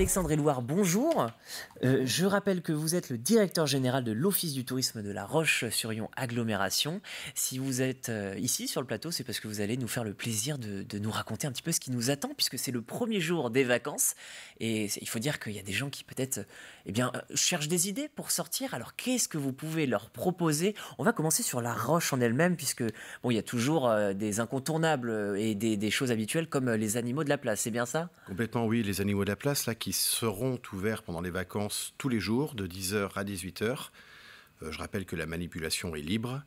Alexandre Éloire, bonjour. Euh, je rappelle que vous êtes le directeur général de l'Office du tourisme de la Roche-sur-Yon agglomération. Si vous êtes euh, ici sur le plateau, c'est parce que vous allez nous faire le plaisir de, nous raconter un petit peu ce qui nous attend, puisque c'est le premier jour des vacances. Et il faut dire qu'il y a des gens qui peut-être euh, eh bien, cherchent des idées pour sortir. Alors qu'est-ce que vous pouvez leur proposer On va commencer sur la Roche en elle-même, puisque bon, il y a toujours des incontournables et des, des, choses habituelles comme les animaux de la place. C'est bien ça Complètement, oui, les animaux de la place là qui seront ouverts pendant les vacances tous les jours, de 10h à 18h. Euh, je rappelle que la manipulation est libre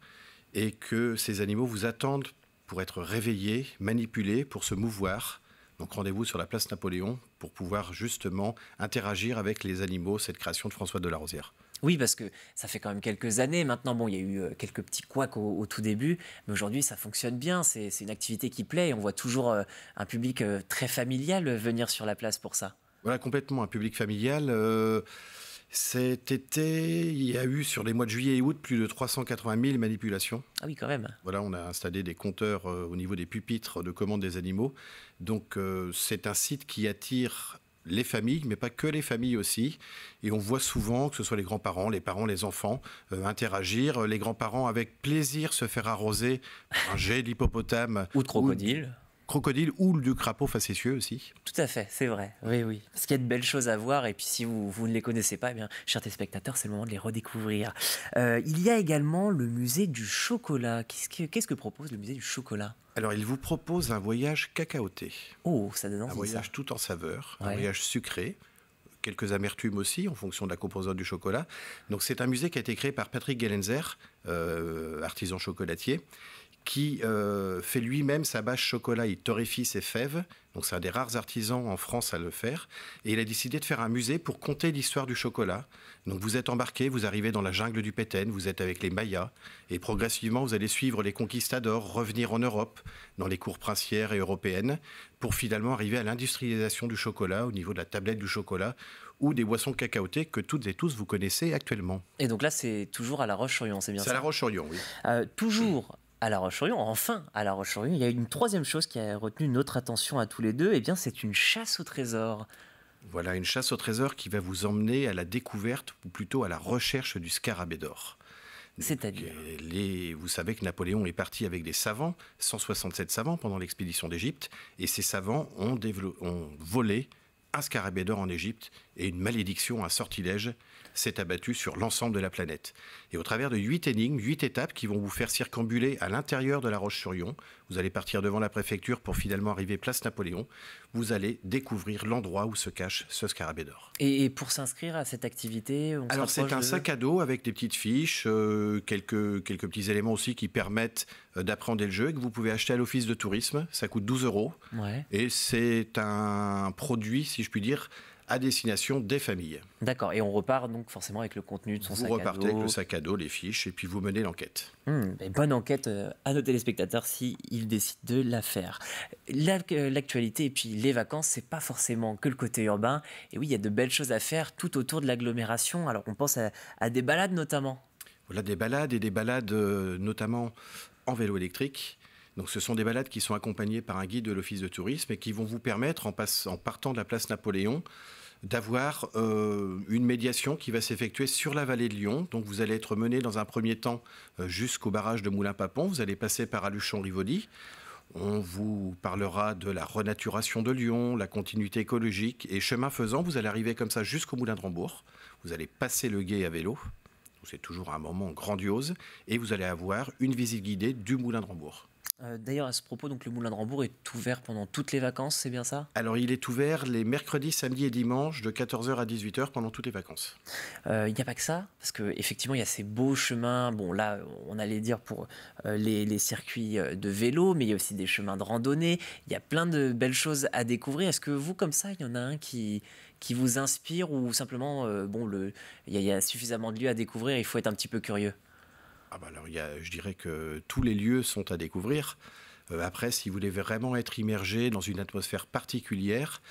et que ces animaux vous attendent pour être réveillés, manipulés, pour se mouvoir. Donc rendez-vous sur la place Napoléon pour pouvoir justement interagir avec les animaux, cette création de François de la Rosière. Oui, parce que ça fait quand même quelques années maintenant. Bon, il y a eu euh, quelques petits couacs au, au tout début, mais aujourd'hui ça fonctionne bien. C'est une activité qui plaît et on voit toujours euh, un public très familial venir sur la place pour ça. Voilà, complètement, un public familial. Euh, cet été, il y a eu sur les mois de juillet et août plus de 380 000 manipulations. Ah oui, quand même. Voilà, on a installé des compteurs euh, au niveau des pupitres de commande des animaux. Donc euh, c'est un site qui attire les familles, mais pas que les familles aussi. Et on voit souvent, que ce soit les grands-parents, les parents, les enfants, interagir. Les grands-parents, avec plaisir, se faire arroser un jet d'hippopotame. ou de crocodile crocodile ou du crapaud facétieux aussi. Tout à fait, c'est vrai. Oui, oui. Parce qu'il y a de belles choses à voir. Et puis, si vous, ne les connaissez pas, eh bien, chers téléspectateurs, c'est le moment de les redécouvrir. Euh, il y a également le musée du chocolat. Qu'est-ce que, propose le musée du chocolat Alors, il vous propose un voyage cacaoté. Oh, ça donne envie. Un voyage tout en saveur, un voyage sucré quelques amertumes aussi en fonction de la composante du chocolat. Donc c'est un musée qui a été créé par Patrick Gellenzer, euh, artisan chocolatier, qui euh, fait lui-même sa bâche chocolat. Il torréfie ses fèves. Donc, c'est un des rares artisans en France à le faire. Et il a décidé de faire un musée pour conter l'histoire du chocolat. Donc, vous êtes embarqué, vous arrivez dans la jungle du pétain vous êtes avec les Mayas. Et progressivement, vous allez suivre les conquistadors, revenir en Europe, dans les cours princières et européennes, pour finalement arriver à l'industrialisation du chocolat, au niveau de la tablette du chocolat, ou des boissons cacaotées que toutes et tous vous connaissez actuellement. Et donc là, c'est toujours à La roche orient c'est bien ça C'est à La roche orient oui. Euh, toujours à La roche enfin à La roche il y a une troisième chose qui a retenu notre attention à tous les deux, et eh bien c'est une chasse au trésor. Voilà, une chasse au trésor qui va vous emmener à la découverte, ou plutôt à la recherche du scarabée d'or. C'est-à-dire Vous savez que Napoléon est parti avec des savants, 167 savants pendant l'expédition d'Égypte, et ces savants ont, ont volé un scarabée d'or en Égypte et une malédiction, un sortilège s'est abattu sur l'ensemble de la planète. Et au travers de huit énigmes, huit étapes qui vont vous faire circambuler à l'intérieur de la Roche-sur-Yon, vous allez partir devant la préfecture pour finalement arriver place Napoléon, vous allez découvrir l'endroit où se cache ce scarabée d'or. Et pour s'inscrire à cette activité Alors c'est un sac à dos avec des petites fiches, euh, quelques, quelques petits éléments aussi qui permettent euh, d'apprendre le jeu et que vous pouvez acheter à l'office de tourisme. Ça coûte 12 euros. Et c'est un produit, si je puis dire, à destination des familles. D'accord, et on repart donc forcément avec le contenu de son sac à dos. Vous repartez avec le sac à dos, les fiches, et puis vous menez l'enquête. Hmm, ben, bonne enquête euh, à nos téléspectateurs s'ils si décident de la faire. Euh, l'actualité et puis les vacances, c'est pas forcément que le côté urbain. Et oui, il y a de belles choses à faire tout autour de l'agglomération. Alors on pense à, des balades notamment. Voilà des balades et des balades euh, notamment en vélo électrique. Donc ce sont des balades qui sont accompagnées par un guide de l'Office de tourisme et qui vont vous permettre, en partant de la place Napoléon, d'avoir euh, une médiation qui va s'effectuer sur la vallée de Lyon. Donc vous allez être mené dans un premier temps euh, jusqu'au barrage de Moulin-Papon, vous allez passer par Aluchon-Rivoli. On vous parlera de la renaturation de Lyon, la continuité écologique et chemin faisant, vous allez arriver comme ça jusqu'au Moulin de Rambourg. Vous allez passer le guet à vélo. C'est toujours un moment grandiose et vous allez avoir une visite guidée du Moulin de Rambourg. Euh, d'ailleurs, à ce propos, donc le Moulin de Rambourg est ouvert pendant toutes les vacances, c'est bien ça Alors, il est ouvert les mercredis, samedis et dimanches de 14h à 18h pendant toutes les vacances. Euh, il n'y a pas que ça, parce qu'effectivement, il y a ces beaux chemins. Bon, là, on allait dire pour euh, les, circuits de vélo, mais il y a aussi des chemins de randonnée. Il y a plein de belles choses à découvrir. Est-ce que vous, comme ça, il y en a un qui, vous inspire ou simplement, bon, il y, y, a suffisamment de lieux à découvrir, il faut être un petit peu curieux ah bah je dirais que tous les lieux sont à découvrir. Euh, après, si vous voulez vraiment être immergé dans une atmosphère particulière,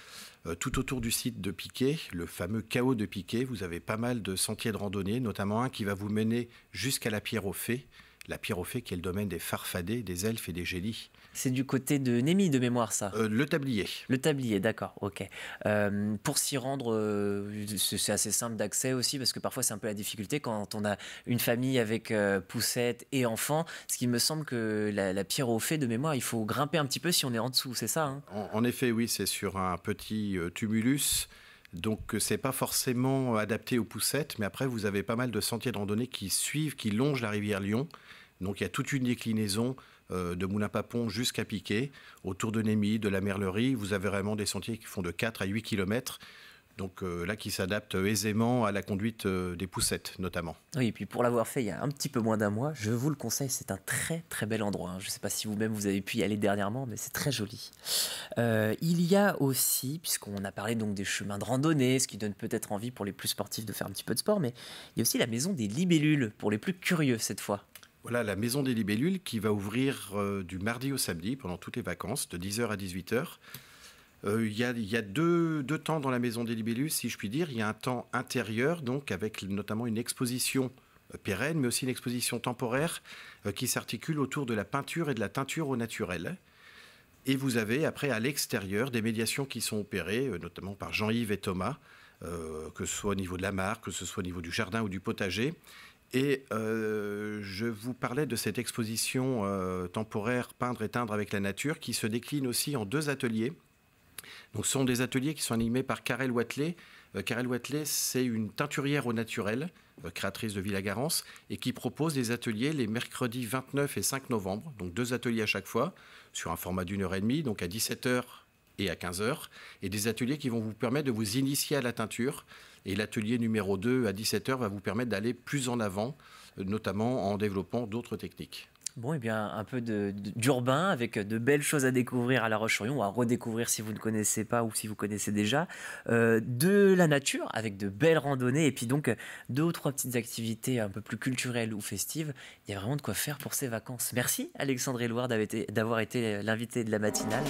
euh, tout autour du site de Piquet, le fameux chaos de Piquet, vous avez pas mal de sentiers de randonnée, notamment un qui va vous mener jusqu'à la Pierre aux Fées, la pierre fée qui est le domaine des farfadets, des elfes et des génies. C'est du côté de Némi de mémoire ça euh, Le tablier. Le tablier, d'accord, ok. Euh, pour s'y rendre, euh, c'est assez simple d'accès aussi parce que parfois c'est un peu la difficulté quand on a une famille avec poussette et enfants, ce qui me semble que la, la fée de mémoire, il faut grimper un petit peu si on est en dessous, c'est ça hein en, effet, oui, c'est sur un petit tumulus donc euh, c'est pas forcément euh, adapté aux poussettes, mais après vous avez pas mal de sentiers de randonnée qui suivent, qui longent la rivière Lyon. Donc il y a toute une déclinaison euh, de Moulin-Papon jusqu'à Piquet, autour de Némy, de la Merlerie. Vous avez vraiment des sentiers qui font de 4 à 8 km donc euh, là qui s'adapte euh, aisément à la conduite euh, des poussettes notamment. Oui, et puis pour l'avoir fait il y a un petit peu moins d'un mois, je vous le conseille, c'est un très très bel endroit. Hein. Je ne sais pas si vous-même vous avez pu y aller dernièrement, mais c'est très joli. il y a aussi, puisqu'on a parlé donc des chemins de randonnée, ce qui donne peut-être envie pour les plus sportifs de faire un petit peu de sport, mais il y a aussi la maison des libellules pour les plus curieux cette fois. Voilà la maison des libellules qui va ouvrir du mardi au samedi pendant toutes les vacances, de 10h à 18h. Euh, il y, a, deux, temps dans la maison des libellus, si je puis dire. Il y a un temps intérieur, donc avec notamment une exposition euh, pérenne, mais aussi une exposition temporaire euh, qui s'articule autour de la peinture et de la teinture au naturel. Et vous avez après à l'extérieur des médiations qui sont opérées, notamment par Jean-Yves et Thomas, que ce soit au niveau de la mare, que ce soit au niveau du jardin ou du potager. Et je vous parlais de cette exposition temporaire Peindre et teindre avec la nature qui se décline aussi en deux ateliers ce sont des ateliers qui sont animés par Karel Watley. Euh, Karel Watley, c'est une teinturière au naturel, euh, créatrice de Villa Garance, et qui propose des ateliers les mercredis 29 et 5 novembre, donc deux ateliers à chaque fois, sur un format d'une heure et demie, donc à 17h et à 15h, et des ateliers qui vont vous permettre de vous initier à la teinture. Et l'atelier numéro 2 à 17h va vous permettre d'aller plus en avant, euh, notamment en développant d'autres techniques. Bon, et eh bien un peu d'urbain avec de belles choses à découvrir à La roche sur ou à redécouvrir si vous ne connaissez pas ou si vous connaissez déjà. Euh, de la nature avec de belles randonnées et puis donc deux ou trois petites activités un peu plus culturelles ou festives. Il y a vraiment de quoi faire pour ces vacances. Merci Alexandre Éloire d'avoir été, été l'invité de la matinale.